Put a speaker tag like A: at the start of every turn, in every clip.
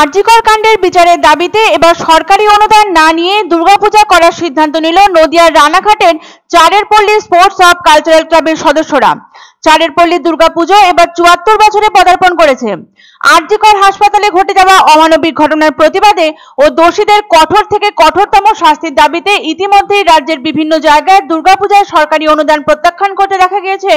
A: আরজিকর কাণ্ডের বিচারের দাবিতে এবার সরকারি অনুদান না নিয়ে দুর্গাপূজা করার সিদ্ধান্ত নিল নদিয়ার রানাঘাটের চারের পল্লী স্পোর্টস অব কালচারাল ক্লাবের সদস্যরা দুর্গা পুজো এবার চুয়াত্তর বছরে পদার্পণ করেছে আর্যিকর হাসপাতালে ঘটে যাওয়া অমানবিক ঘটনার প্রতিবাদে ও দোষীদের কঠোর থেকে কঠোরতম শাস্তির দাবিতে ইতিমধ্যেই রাজ্যের বিভিন্ন জায়গায় দুর্গাপূজায় সরকারি অনুদান প্রত্যাখ্যান করতে দেখা গিয়েছে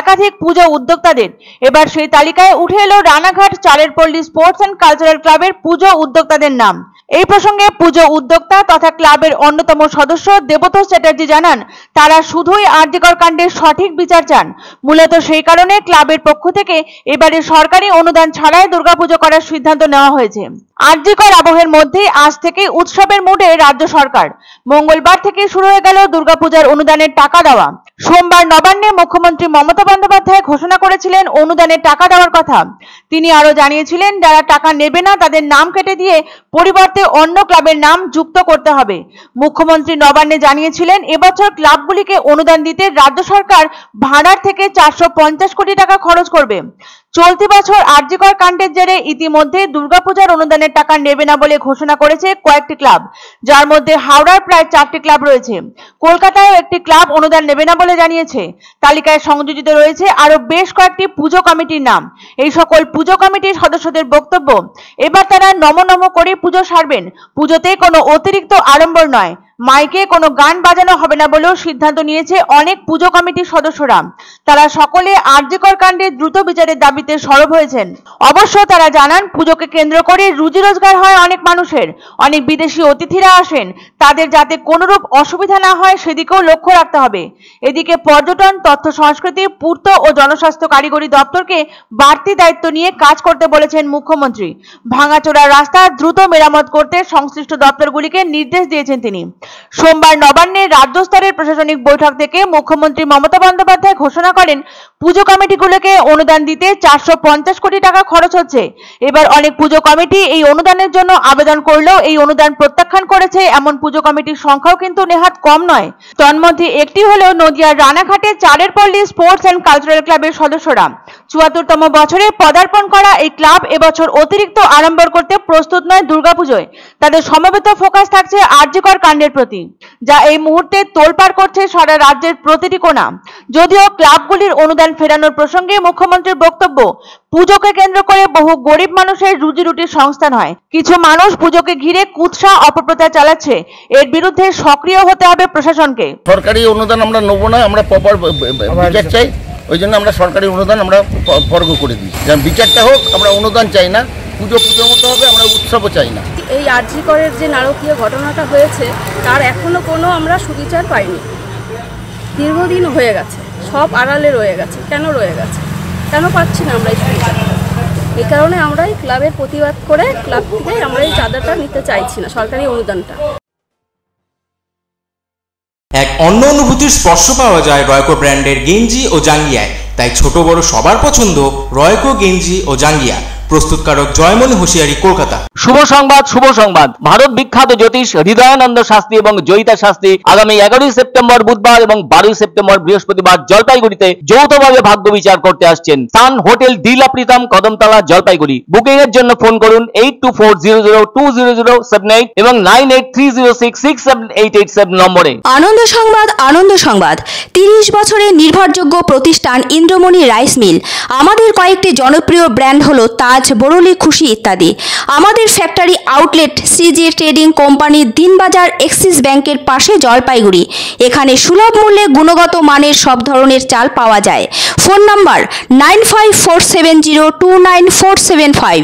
A: একাধিক পুজো উদ্যোক্তাদের এবার সেই তালিকায় উঠে এলো Ranaghat Charerpalli sports and cultural ক্লাবের পুজো উদ্যোক্তাদের নাম এই প্রসঙ্গে পুজো উদ্যোক্তা তথা ক্লাবের অন্যতম সদস্য দেবতোষ চ্যাটার্জি জানান তারা শুধুই আর্যিকর কাণ্ডের সঠিক বিচার চান মূলত মূলত সেই কারণে ক্লাবের পক্ষ থেকে এবারে সরকারি অনুদান ছাড়াই দুর্গাপুজো করার সিদ্ধান্ত নেওয়া হয়েছে আর্যিকর আবহের মধ্যে আজ থেকে উৎসবের মুডে রাজ্য সরকার মঙ্গলবার থেকে শুরু হয়ে গেল দুর্গাপূজার অনুদানের টাকা দেওয়া সোমবার নবান্নে মুখ্যমন্ত্রী মমতা বন্দ্যোপাধ্যায় ঘোষণা করেছিলেন অনুদানের টাকা দেওয়ার কথা তিনি আরো জানিয়েছিলেন যারা টাকা নেবে না তাদের নাম কেটে দিয়ে পরিবর্তে অন্য ক্লাবের নাম যুক্ত করতে হবে মুখ্যমন্ত্রী নবান্নে জানিয়েছিলেন এবছর ক্লাবগুলিকে অনুদান দিতে রাজ্য সরকার ভাড়ার থেকে চারশো কোটি টাকা খরচ করবে চলতি বছর আর্যিকর কাণ্ডের জেরে ইতিমধ্যে দুর্গাপূজার অনুদানের হাজার টাকা নেবে না বলে ঘোষণা করেছে কয়েকটি ক্লাব যার মধ্যে হাওড়ার প্রায় চারটি ক্লাব রয়েছে কলকাতায়ও একটি ক্লাব অনুদান নেবে না বলে জানিয়েছে তালিকায় সংযোজিত রয়েছে আরও বেশ কয়েকটি পুজো কমিটির নাম এই সকল পুজো কমিটির সদস্যদের বক্তব্য এবার তারা নম নম করে পুজো সারবেন পুজোতে কোনো অতিরিক্ত আড়ম্বর নয় মাইকে কোনো গান বাজানো হবে না বলেও সিদ্ধান্ত নিয়েছে অনেক পুজো কমিটির সদস্যরা তারা সকলে আর্যকর কাণ্ডে দ্রুত বিচারের দাবিতে সরব হয়েছেন অবশ্য তারা জানান পুজোকে কেন্দ্র করে রুজি রোজগার হয় অনেক মানুষের অনেক বিদেশি অতিথিরা আসেন তাদের যাতে কোনোরূপ অসুবিধা না হয় সেদিকেও লক্ষ্য রাখতে হবে এদিকে পর্যটন তথ্য সংস্কৃতি পূর্ত ও জনস্বাস্থ্য কারিগরি দপ্তরকে বাড়তি দায়িত্ব নিয়ে কাজ করতে বলেছেন মুখ্যমন্ত্রী ভাঙাচোরা রাস্তা দ্রুত মেরামত করতে সংশ্লিষ্ট দপ্তরগুলিকে নির্দেশ দিয়েছেন তিনি সোমবার নবান্নের রাজ্য স্তরের প্রশাসনিক বৈঠক থেকে মুখ্যমন্ত্রী মমতা বন্দ্যোপাধ্যায় ঘোষণা করেন পুজো কমিটিগুলোকে অনুদান দিতে চারশো কোটি টাকা খরচ হচ্ছে এবার অনেক পুজো কমিটি এই অনুদানের জন্য আবেদন করলেও এই অনুদান প্রত্যাখ্যান করেছে এমন পুজো কমিটির সংখ্যাও কিন্তু নেহাত কম নয় তন্মধ্যে একটি হল নদিয়ার রানাঘাটে চারের পল্লী স্পোর্টস অ্যান্ড কালচারাল ক্লাবের সদস্যরা চুয়াত্তরতম বছরে পদার্পণ করা এই ক্লাব এবছর অতিরিক্ত আড়ম্বর করতে প্রস্তুত নয় দুর্গাপুজোয় তাদের সমবেত ফোকাস থাকছে আর্যকর কাণ্ডের প্রতি যা এই মুহূর্তে তোলপাড় করছে সারা রাজ্যের প্রতিটি কোণা যদিও ক্লাবগুলির অনুদান ফেরানোর প্রসঙ্গে মুখ্যমন্ত্রীর বক্তব্য পুজোকে কেন্দ্র করে বহু গরিব মানুষের রুজি রুটির সংস্থান হয় কিছু মানুষ পুজোকে ঘিরে কুৎসা অপপ্রচার চালাচ্ছে এর বিরুদ্ধে সক্রিয় হতে হবে প্রশাসনকে সরকারি অনুদান আমরা নেবো না আমরা প্রপার বিচার চাই ওই জন্য আমরা সরকারি অনুদান আমরা ফর্গ করে দিই বিচারটা হোক আমরা অনুদান চাই না পুজো পুজো মতো হবে আমরা উৎসবও চাই না এই আর্যিকরের যে নারকীয় ঘটনাটা হয়েছে তার এখনও কোনো আমরা সুবিচার পাইনি দীর্ঘদিন হয়ে গেছে সব আড়ালে রয়ে গেছে কেন রয়ে গেছে কেন পাচ্ছি না আমরা এই সুবিচার এই কারণে আমরা এই ক্লাবের প্রতিবাদ করে ক্লাব থেকে আমরা এই চাঁদাটা নিতে চাইছি না সরকারি অনুদানটা এক অন্য অনুভূতির স্পর্শ পাওয়া যায় রয়কো ব্র্যান্ডের গেঞ্জি ও জাঙ্গিয়ায় তাই ছোট বড় সবার পছন্দ রয়কো গেঞ্জি ও জাঙ্গিয়া প্রস্তুতকারক জয়মনি হোশিয়ারি কলকাতা শুভ সংবাদ শুভ সংবাদ ভারত বিখ্যাত জ্যোতিষ হৃদয়ানন্দ শাস্ত্রী এবং জয়িতা শাস্ত্রী আগামী এগারোই সেপ্টেম্বর বুধবার এবং বারোই সেপ্টেম্বর বৃহস্পতিবার জলপাইগুড়িতে যৌথভাবে ভাগ্য বিচার করতে আসছেন সান হোটেল ডিলা প্রীতম কদমতলা জলপাইগুড়ি বুকিং এর জন্য ফোন করুন eight two four zero zero two zero zero seven eight এবং nine eight three zero six six seven eight eight seven নম্বরে আনন্দ সংবাদ আনন্দ সংবাদ তিরিশ বছরের নির্ভরযোগ্য প্রতিষ্ঠান ইন্দ্রমণি রাইস মিল আমাদের কয়েকটি জনপ্রিয় ব্র্যান্ড হলো তাজ কাজ বড়লে খুশি ইত্যাদি আমাদের ফ্যাক্টরি আউটলেট সিজি ট্রেডিং কোম্পানির দিনবাজার এক্সিস ব্যাংকের পাশে জলপাইগুড়ি এখানে সুলভ মূল্যে গুণগত মানের সব ধরনের চাল পাওয়া যায় phone number nine five four seven zero two nine four seven five